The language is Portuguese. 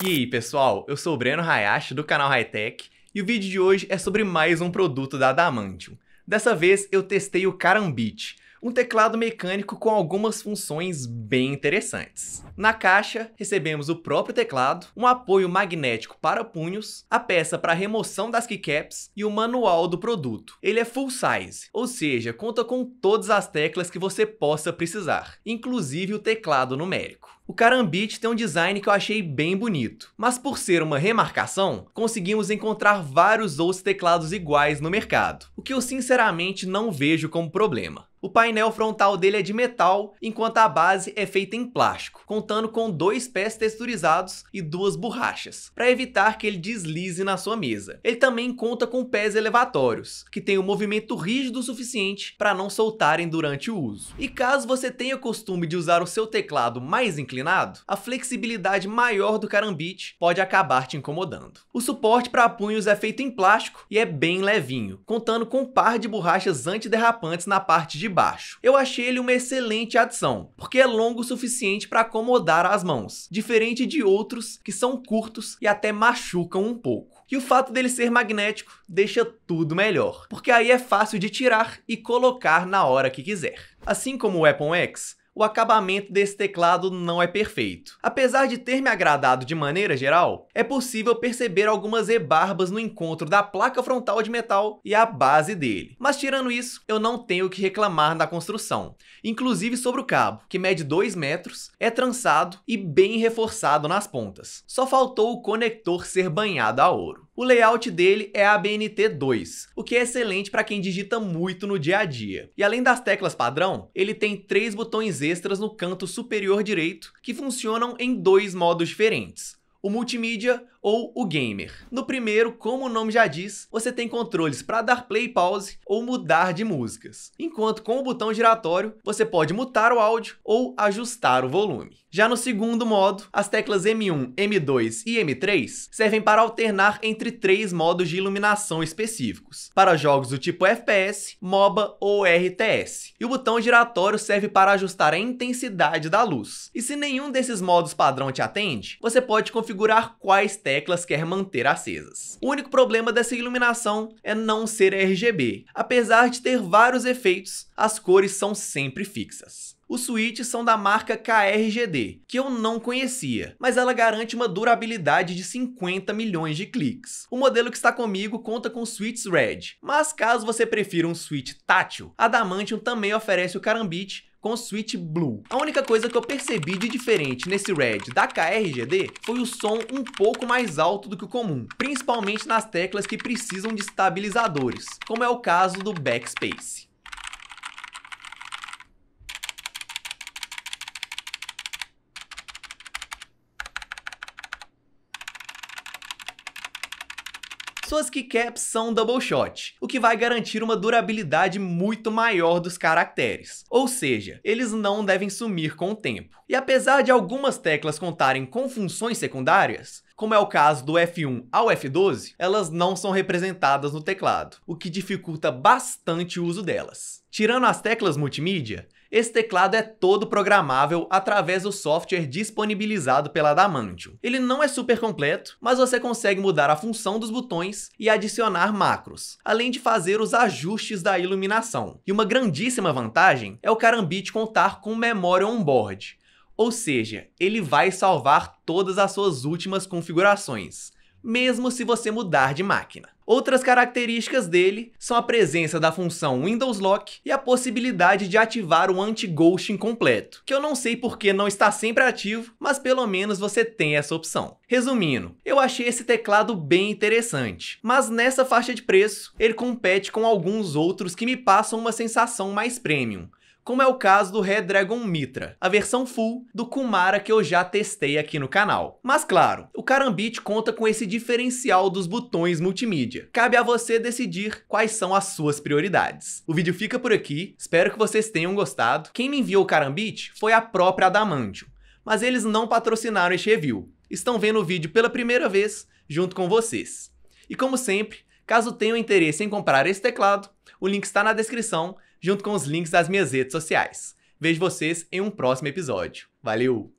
E aí, pessoal, eu sou o Breno Hayashi do canal Hightech e o vídeo de hoje é sobre mais um produto da Adamantium. Dessa vez eu testei o Carambit, um teclado mecânico com algumas funções bem interessantes. Na caixa, recebemos o próprio teclado, um apoio magnético para punhos, a peça para remoção das keycaps e o manual do produto. Ele é full size, ou seja, conta com todas as teclas que você possa precisar, inclusive o teclado numérico. O Karambit tem um design que eu achei bem bonito, mas por ser uma remarcação, conseguimos encontrar vários outros teclados iguais no mercado, o que eu sinceramente não vejo como problema. O painel frontal dele é de metal, enquanto a base é feita em plástico, contando com dois pés texturizados e duas borrachas, para evitar que ele deslize na sua mesa. Ele também conta com pés elevatórios, que têm um movimento rígido o suficiente para não soltarem durante o uso. E caso você tenha o costume de usar o seu teclado mais inclinado, a flexibilidade maior do carambite pode acabar te incomodando. O suporte para punhos é feito em plástico e é bem levinho, contando com um par de borrachas antiderrapantes na parte de de baixo. Eu achei ele uma excelente adição, porque é longo o suficiente para acomodar as mãos, diferente de outros que são curtos e até machucam um pouco. E o fato dele ser magnético deixa tudo melhor, porque aí é fácil de tirar e colocar na hora que quiser. Assim como o Weapon X, o acabamento desse teclado não é perfeito. Apesar de ter me agradado de maneira geral, é possível perceber algumas rebarbas no encontro da placa frontal de metal e a base dele. Mas tirando isso, eu não tenho o que reclamar da construção, inclusive sobre o cabo, que mede 2 metros, é trançado e bem reforçado nas pontas. Só faltou o conector ser banhado a ouro. O layout dele é ABNT2, o que é excelente para quem digita muito no dia a dia. E além das teclas padrão, ele tem três botões extras no canto superior direito que funcionam em dois modos diferentes: o multimídia, ou o gamer. No primeiro, como o nome já diz, você tem controles para dar play pause ou mudar de músicas, enquanto com o botão giratório você pode mutar o áudio ou ajustar o volume. Já no segundo modo, as teclas M1, M2 e M3 servem para alternar entre três modos de iluminação específicos, para jogos do tipo FPS, MOBA ou RTS. E o botão giratório serve para ajustar a intensidade da luz. E se nenhum desses modos padrão te atende, você pode configurar quais teclas quer manter acesas. O único problema dessa iluminação é não ser RGB. Apesar de ter vários efeitos, as cores são sempre fixas. Os switches são da marca KRGD, que eu não conhecia, mas ela garante uma durabilidade de 50 milhões de cliques. O modelo que está comigo conta com switches RED, mas caso você prefira um switch tátil, a Damantium também oferece o Carambit com Switch Blue. A única coisa que eu percebi de diferente nesse Red da KRGD foi o som um pouco mais alto do que o comum, principalmente nas teclas que precisam de estabilizadores, como é o caso do Backspace. Suas keycaps são double shot, o que vai garantir uma durabilidade muito maior dos caracteres. Ou seja, eles não devem sumir com o tempo. E apesar de algumas teclas contarem com funções secundárias, como é o caso do F1 ao F12, elas não são representadas no teclado, o que dificulta bastante o uso delas. Tirando as teclas multimídia, esse teclado é todo programável através do software disponibilizado pela Adamantium. Ele não é super completo, mas você consegue mudar a função dos botões e adicionar macros, além de fazer os ajustes da iluminação. E uma grandíssima vantagem é o Carambit contar com memória on-board, ou seja, ele vai salvar todas as suas últimas configurações mesmo se você mudar de máquina. Outras características dele são a presença da função Windows Lock e a possibilidade de ativar o anti-ghosting completo, que eu não sei porque não está sempre ativo, mas pelo menos você tem essa opção. Resumindo, eu achei esse teclado bem interessante, mas nessa faixa de preço ele compete com alguns outros que me passam uma sensação mais premium, como é o caso do Redragon Mitra, a versão full do Kumara que eu já testei aqui no canal. Mas claro, o Karambit conta com esse diferencial dos botões multimídia. Cabe a você decidir quais são as suas prioridades. O vídeo fica por aqui, espero que vocês tenham gostado. Quem me enviou o Karambit foi a própria Adamantio, mas eles não patrocinaram este review. Estão vendo o vídeo pela primeira vez junto com vocês. E como sempre, caso tenham interesse em comprar esse teclado, o link está na descrição junto com os links das minhas redes sociais. Vejo vocês em um próximo episódio. Valeu!